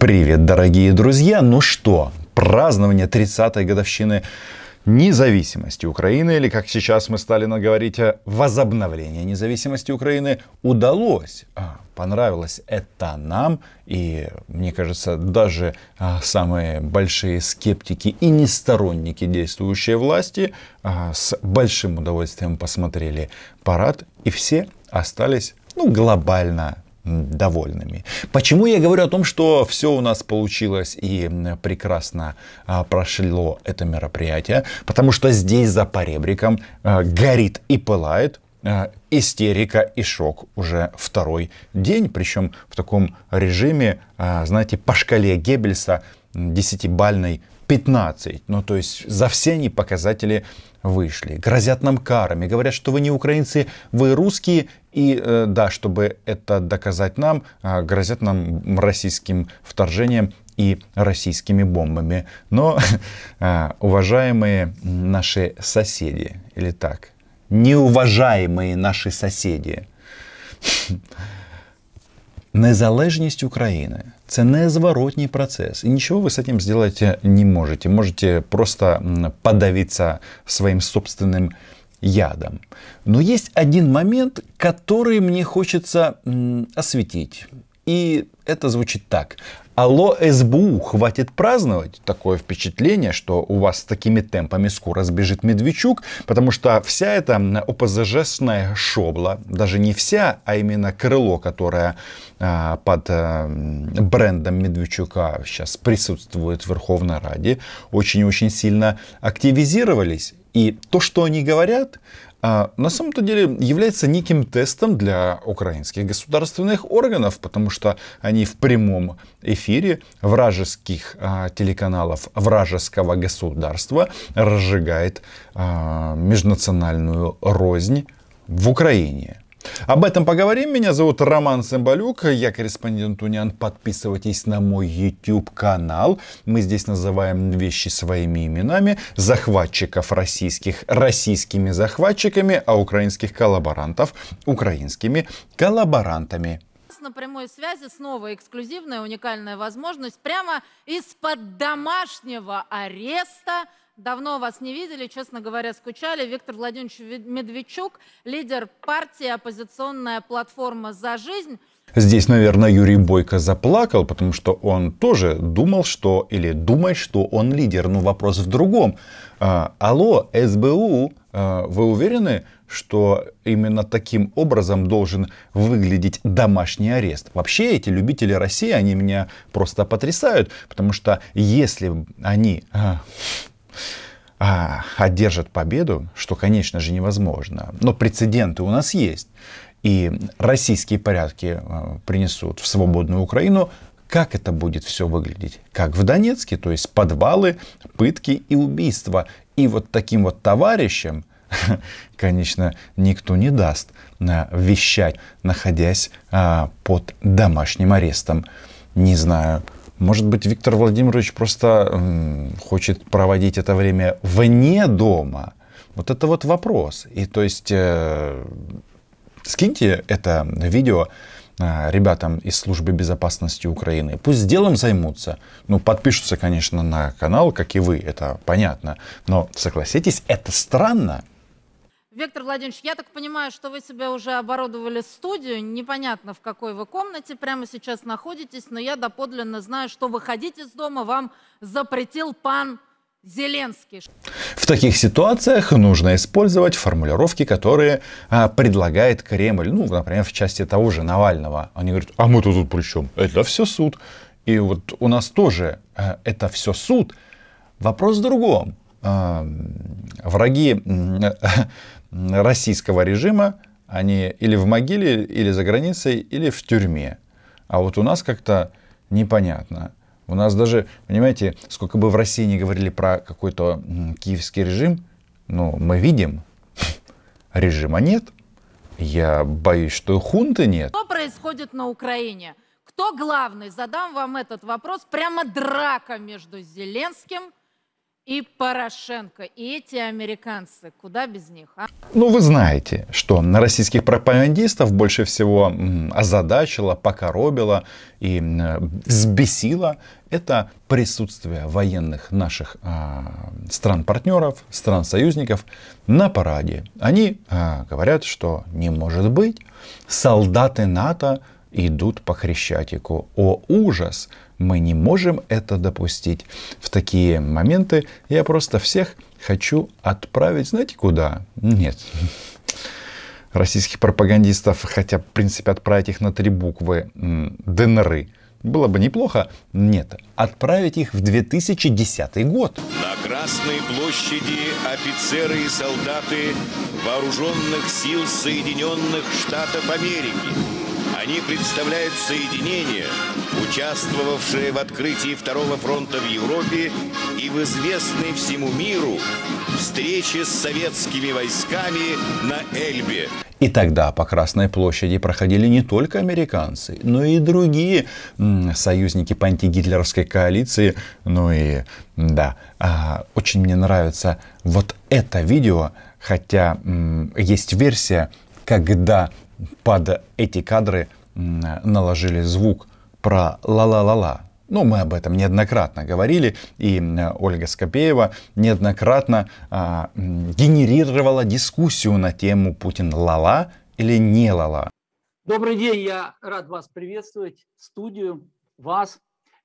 Привет, дорогие друзья! Ну что, празднование 30-й годовщины независимости Украины, или как сейчас мы стали наговорить, э, возобновление независимости Украины удалось. А, понравилось это нам, и мне кажется, даже а, самые большие скептики и не сторонники действующей власти а, с большим удовольствием посмотрели парад, и все остались ну, глобально довольными. Почему я говорю о том, что все у нас получилось и прекрасно а, прошло это мероприятие? Потому что здесь за поребриком а, горит и пылает а, истерика и шок уже второй день, причем в таком режиме, а, знаете, по шкале Геббельса десятибальной 15. Ну, то есть за все они показатели вышли, грозят нам карами, говорят, что вы не украинцы, вы русские, и э, да, чтобы это доказать нам, э, грозят нам российским вторжением и российскими бомбами. Но, э, уважаемые наши соседи, или так, неуважаемые наши соседи, Незалежність України це незворотній процес, і нічого ви з цим зробити не можете. Можете просто подавитися своїм собственним ядом. Но есть один момент, который мне хочется осветить. И это звучит так. Алло, СБУ, хватит праздновать. Такое впечатление, что у вас с такими темпами скоро сбежит Медведчук, потому что вся эта ОПЗЖшная шобла, даже не вся, а именно крыло, которое а, под а, брендом Медведчука сейчас присутствует в Верховной Раде, очень-очень сильно активизировались. И то, что они говорят, а, на самом-то деле является неким тестом для украинских государственных органов, потому что они в прямом эфире вражеских а, телеканалов вражеского государства разжигает а, межнациональную рознь в Украине. Об этом поговорим. Меня зовут Роман Сымбалюк, я корреспондент Униан. Подписывайтесь на мой YouTube-канал. Мы здесь называем вещи своими именами. Захватчиков российских российскими захватчиками, а украинских коллаборантов украинскими коллаборантами на прямой связи снова эксклюзивная, уникальная возможность прямо из-под домашнего ареста Давно вас не видели, честно говоря, скучали. Виктор Владимирович Медведчук, лидер партии «Оппозиционная платформа за жизнь». Здесь, наверное, Юрий Бойко заплакал, потому что он тоже думал, что или думает, что он лидер. Но вопрос в другом. А, алло, СБУ, а, вы уверены, что именно таким образом должен выглядеть домашний арест? Вообще эти любители России, они меня просто потрясают, потому что если они а, а, одержат победу, что, конечно же, невозможно. Но прецеденты у нас есть. И российские порядки э, принесут в свободную Украину. Как это будет все выглядеть? Как в Донецке, то есть подвалы, пытки и убийства. И вот таким вот товарищам, конечно, никто не даст э, вещать, находясь э, под домашним арестом. Не знаю, может быть, Виктор Владимирович просто хочет проводить это время вне дома? Вот это вот вопрос. И то есть э, скиньте это видео э, ребятам из службы безопасности Украины. Пусть делом займутся. Ну, подпишутся, конечно, на канал, как и вы, это понятно. Но согласитесь, это странно. Виктор Владимирович, я так понимаю, что вы себе уже оборудовали студию. Непонятно, в какой вы комнате прямо сейчас находитесь, но я доподлинно знаю, что выходить из дома вам запретил пан Зеленский. В таких ситуациях нужно использовать формулировки, которые а, предлагает Кремль. Ну, например, в части того же Навального. Они говорят, а мы-то тут при чем? Это все суд. И вот у нас тоже а, это все суд. Вопрос в другом а, враги российского режима, они или в могиле, или за границей, или в тюрьме. А вот у нас как-то непонятно. У нас даже, понимаете, сколько бы в России не говорили про какой-то киевский режим, ну, мы видим, режима нет. Я боюсь, что хунты нет. Что происходит на Украине? Кто главный? Задам вам этот вопрос. Прямо драка между Зеленским и Порошенко, и эти американцы, куда без них, а? Ну, вы знаете, что на российских пропагандистов больше всего озадачило, покоробило и взбесило это присутствие военных наших а, стран-партнеров, стран-союзников на параде. Они а, говорят, что не может быть, солдаты НАТО идут по Хрещатику. О ужас! Мы не можем это допустить. В такие моменты я просто всех хочу отправить, знаете куда? Нет. Российских пропагандистов, хотя, в принципе, отправить их на три буквы ДНРы было бы неплохо. Нет, отправить их в 2010 год. На Красной площади офицеры и солдаты Вооруженных сил Соединенных Штатов Америки они представляют соединение, участвовавшее в открытии Второго фронта в Европе и в известной всему миру встрече с советскими войсками на Эльбе. И тогда по Красной площади проходили не только американцы, но и другие союзники по антигитлеровской коалиции. Ну и да, а, очень мне нравится вот это видео, хотя есть версия, когда под эти кадры наложили звук про «ла-ла-ла-ла». Ну, мы об этом неоднократно говорили, и Ольга Скопеева неоднократно а, генерировала дискуссию на тему «Путин лала или не лала?». Добрый день, я рад вас приветствовать, студию, вас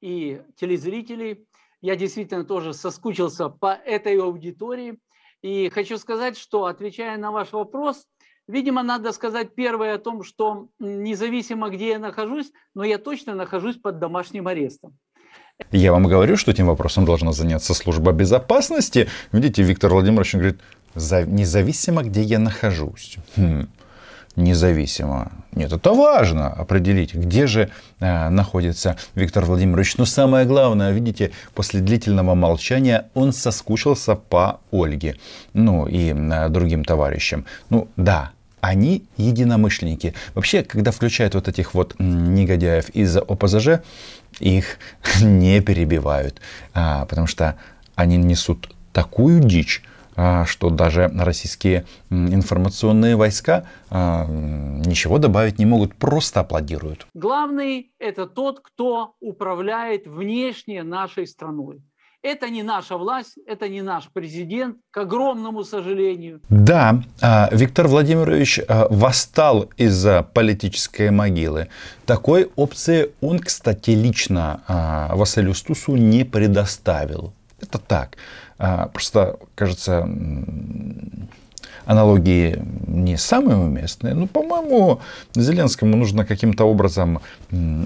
и телезрителей. Я действительно тоже соскучился по этой аудитории. И хочу сказать, что, отвечая на ваш вопрос, Видимо, надо сказать первое о том, что независимо, где я нахожусь, но я точно нахожусь под домашним арестом. Я вам говорю, что этим вопросом должна заняться служба безопасности. Видите, Виктор Владимирович говорит, независимо, где я нахожусь. Хм независимо. Нет, это важно определить, где же э, находится Виктор Владимирович. Но самое главное, видите, после длительного молчания он соскучился по Ольге, ну и э, другим товарищам. Ну да, они единомышленники. Вообще, когда включают вот этих вот негодяев из ОПЗЖ, их не перебивают, а, потому что они несут такую дичь, а, что даже российские информационные войска а, ничего добавить не могут, просто аплодируют. Главный – это тот, кто управляет внешне нашей страной. Это не наша власть, это не наш президент, к огромному сожалению. Да, а, Виктор Владимирович восстал из политической могилы. Такой опции он, кстати, лично Василию Стусу не предоставил. Это так. А, просто, кажется, аналогии не самые уместные, но, ну, по-моему, Зеленскому нужно каким-то образом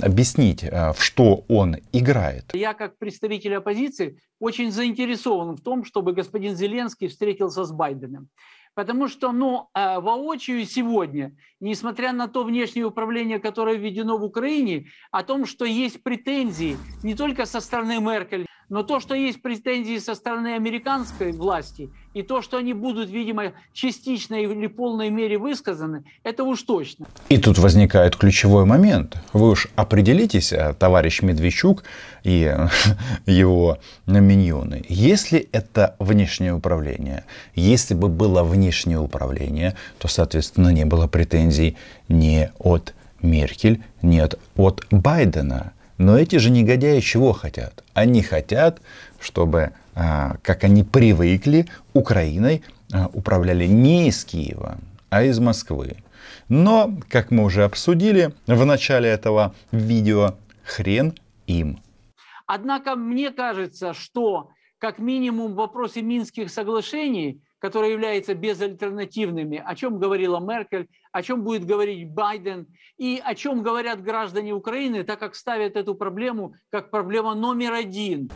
объяснить, а, в что он играет. Я, как представитель оппозиции, очень заинтересован в том, чтобы господин Зеленский встретился с Байденом. Потому что, ну, а, воочию сегодня, несмотря на то внешнее управление, которое введено в Украине, о том, что есть претензии не только со стороны Меркель, но то, что есть претензии со стороны американской власти, и то, что они будут, видимо, частично или полной мере высказаны, это уж точно. И тут возникает ключевой момент. Вы уж определитесь, э, товарищ Медведчук и э, его миньоны. Если это внешнее управление, если бы было внешнее управление, то, соответственно, не было претензий ни от Меркель, ни от, от Байдена – но эти же негодяи чего хотят? Они хотят, чтобы, а, как они привыкли, Украиной а, управляли не из Киева, а из Москвы. Но, как мы уже обсудили в начале этого видео, хрен им. Однако мне кажется, что как минимум в вопросе Минских соглашений которые являются безальтернативными, о чем говорила Меркель, о чем будет говорить Байден и о чем говорят граждане Украины, так как ставят эту проблему как проблема номер один.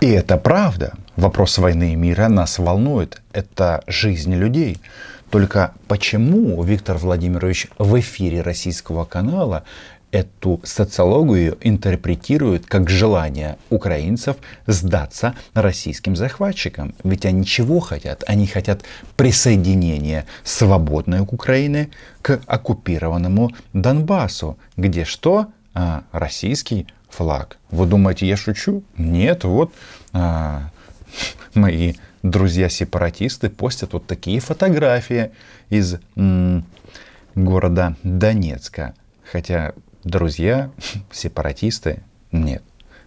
И это правда. Вопрос войны и мира нас волнует. Это жизнь людей. Только почему Виктор Владимирович в эфире российского канала эту социологию интерпретируют как желание украинцев сдаться российским захватчикам. Ведь они чего хотят? Они хотят присоединения свободной Украины к оккупированному Донбассу, где что? А, российский флаг. Вы думаете, я шучу? Нет, вот а, мои друзья-сепаратисты постят вот такие фотографии из м- города Донецка. Хотя Друзья, сепаратисты, нет.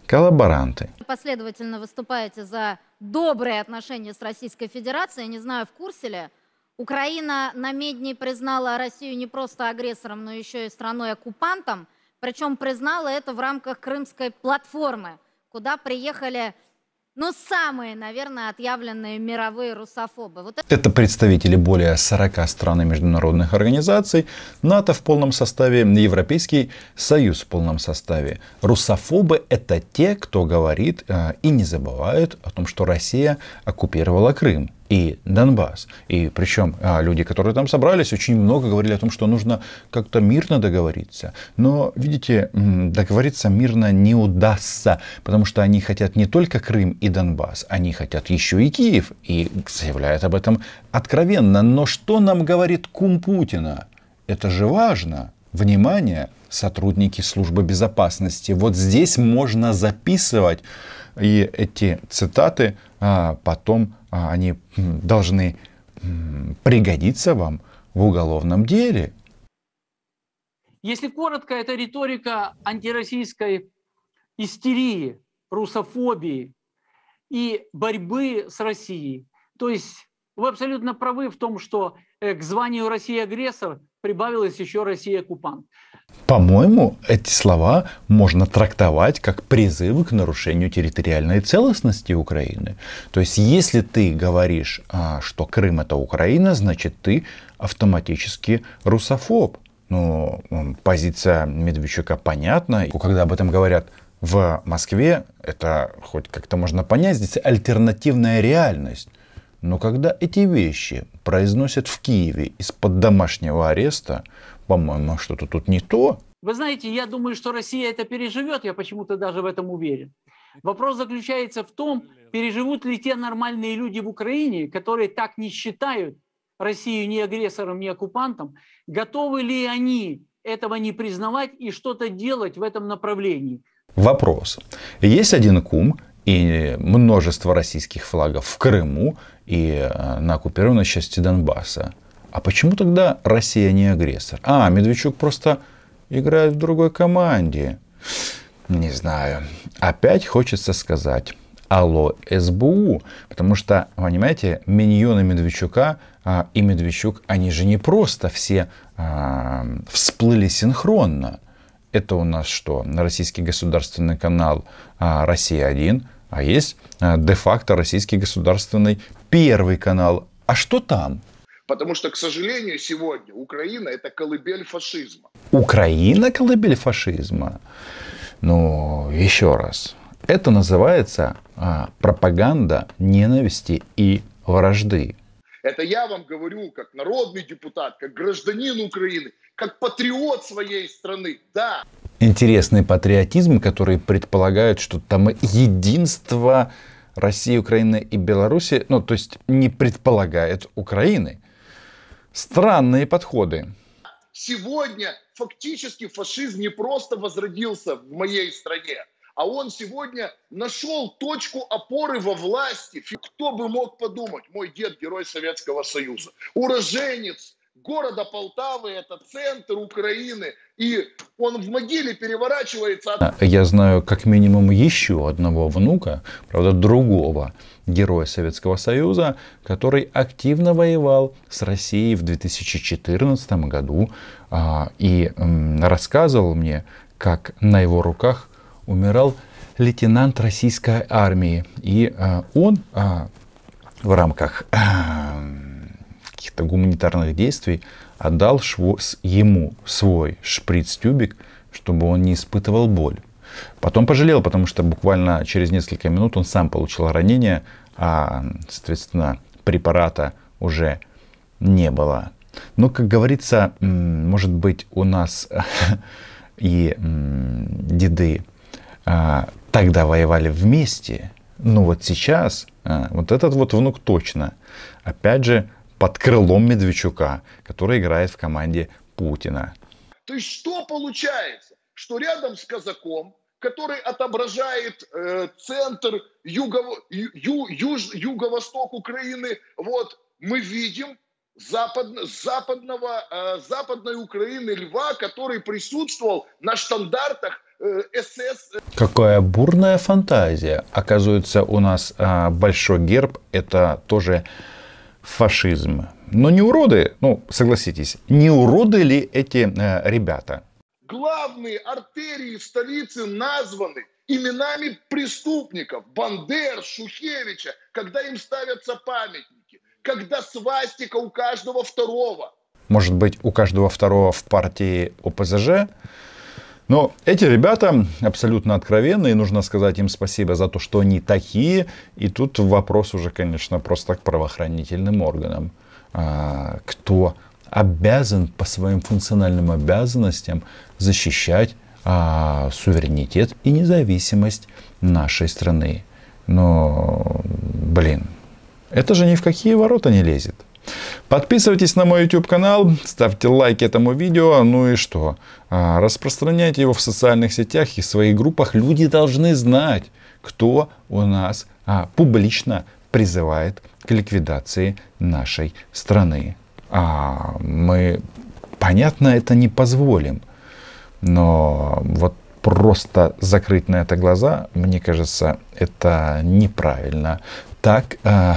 Коллаборанты. Последовательно выступаете за добрые отношения с Российской Федерацией. Не знаю, в курсе ли. Украина на медне признала Россию не просто агрессором, но еще и страной-оккупантом. Причем признала это в рамках Крымской платформы, куда приехали но самые, наверное, отъявленные мировые русофобы. Вот это... это представители более 40 стран и международных организаций, НАТО в полном составе, Европейский Союз в полном составе. Русофобы – это те, кто говорит э, и не забывает о том, что Россия оккупировала Крым и Донбасс. И причем а, люди, которые там собрались, очень много говорили о том, что нужно как-то мирно договориться. Но, видите, договориться мирно не удастся, потому что они хотят не только Крым и Донбасс, они хотят еще и Киев, и заявляют об этом откровенно. Но что нам говорит кум Путина? Это же важно. Внимание, сотрудники службы безопасности. Вот здесь можно записывать и эти цитаты а, потом а, они должны пригодиться вам в уголовном деле. Если коротко, это риторика антироссийской истерии, русофобии и борьбы с Россией. То есть вы абсолютно правы в том, что э, к званию России агрессор прибавилась еще Россия-оккупант. По-моему, эти слова можно трактовать как призывы к нарушению территориальной целостности Украины. То есть, если ты говоришь, а, что Крым это Украина, значит ты автоматически русофоб. Ну, позиция Медведчука понятна. Когда об этом говорят в Москве, это хоть как-то можно понять, здесь альтернативная реальность. Но когда эти вещи произносят в Киеве из-под домашнего ареста, по-моему, что-то тут не то. Вы знаете, я думаю, что Россия это переживет, я почему-то даже в этом уверен. Вопрос заключается в том, переживут ли те нормальные люди в Украине, которые так не считают Россию ни агрессором, ни оккупантом, готовы ли они этого не признавать и что-то делать в этом направлении. Вопрос. Есть один кум, и множество российских флагов в Крыму и э, на оккупированной части Донбасса. А почему тогда Россия не агрессор? А, Медведчук просто играет в другой команде. Не знаю. Опять хочется сказать алло СБУ, потому что, понимаете, миньоны Медведчука а, и Медведчук, они же не просто все а, всплыли синхронно. Это у нас что? Российский государственный канал а, «Россия-1», а есть э, де-факто российский государственный первый канал. А что там? Потому что, к сожалению, сегодня Украина – это колыбель фашизма. Украина – колыбель фашизма? Ну, еще раз. Это называется а, пропаганда ненависти и вражды. Это я вам говорю как народный депутат, как гражданин Украины, как патриот своей страны. Да интересные патриотизмы, которые предполагают, что там единство России, Украины и Беларуси, ну, то есть не предполагает Украины. Странные подходы. Сегодня фактически фашизм не просто возродился в моей стране, а он сегодня нашел точку опоры во власти. Кто бы мог подумать, мой дед герой Советского Союза, уроженец города Полтавы, это центр Украины, и он в могиле переворачивается. От... А, я знаю как минимум еще одного внука, правда другого героя Советского Союза, который активно воевал с Россией в 2014 году а, и рассказывал мне, как на его руках умирал лейтенант российской армии. И а, он в рамках каких-то гуманитарных действий, отдал шво, ему свой шприц-тюбик, чтобы он не испытывал боль. Потом пожалел, потому что буквально через несколько минут он сам получил ранение, а, соответственно, препарата уже не было. Но, как говорится, может быть, у нас и деды а, тогда воевали вместе, но вот сейчас а, вот этот вот внук точно. Опять же, под крылом Медведчука, который играет в команде Путина. То есть что получается? Что рядом с казаком, который отображает э, центр юго, ю, юж, юго-восток Украины, вот мы видим запад, западного, э, западной Украины льва, который присутствовал на штандартах СС. Э, Какая бурная фантазия. Оказывается, у нас э, большой герб – это тоже фашизм. Но не уроды, ну согласитесь, не уроды ли эти э, ребята? Главные артерии столицы названы именами преступников Бандер, Шухевича, когда им ставятся памятники, когда свастика у каждого второго. Может быть, у каждого второго в партии ОПЗЖ но эти ребята абсолютно и нужно сказать им спасибо за то, что они такие. И тут вопрос уже, конечно, просто к правоохранительным органам. А, кто обязан по своим функциональным обязанностям защищать а, суверенитет и независимость нашей страны. Но, блин, это же ни в какие ворота не лезет. Подписывайтесь на мой YouTube канал, ставьте лайки этому видео, ну и что? А, распространяйте его в социальных сетях и в своих группах. Люди должны знать, кто у нас а, публично призывает к ликвидации нашей страны. А мы, понятно, это не позволим. Но вот просто закрыть на это глаза, мне кажется, это неправильно так э,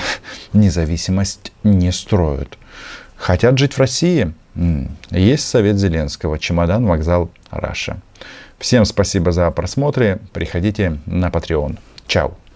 независимость не строят. Хотят жить в России? Есть совет Зеленского. Чемодан, вокзал, Раша. Всем спасибо за просмотры. Приходите на Patreon. Чао.